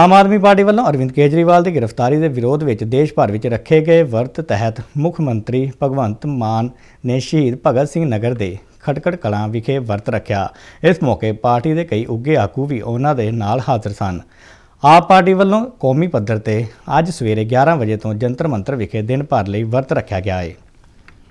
ਆਮ ਆਦਮੀ party ਵੱਲੋਂ ਅਰਵਿੰਦ ਕੇਜਰੀਵਾਲ ਦੀ ਗ੍ਰਿਫਤਾਰੀ ਦੇ ਵਿਰੋਧ ਵਿੱਚ ਦੇਸ਼ ਭਰ ਵਿੱਚ ਰੱਖੇ ਗਏ ਵਰਤ ਤਹਿਤ ਮੁੱਖ ਮੰਤਰੀ ਭਗਵੰਤ ਮਾਨ ਨੇ ਸ਼ਹੀਦ ਭਗਤ ਸਿੰਘ ਨਗਰ ਦੇ ਖਟਕੜ ਕਲਾਂ ਵਿਖੇ ਵਰਤ ਰੱਖਿਆ ਇਸ ਮੌਕੇ ਪਾਰਟੀ ਦੇ ਕਈ ਉੱਗੇ ਆਗੂ ਵੀ ਉਹਨਾਂ ਦੇ ਨਾਲ ਹਾਜ਼ਰ ਸਨ ਆਪ ਪਾਰਟੀ ਵੱਲੋਂ ਕੌਮੀ ਪੱਧਰ ਤੇ ਅੱਜ ਸਵੇਰੇ 11 ਵਜੇ ਤੋਂ ਜੰਤਰ ਮੰਤਰ ਵਿਖੇ ਦਿਨ ਭਰ ਲਈ ਵਰਤ ਰੱਖਿਆ ਗਿਆ ਹੈ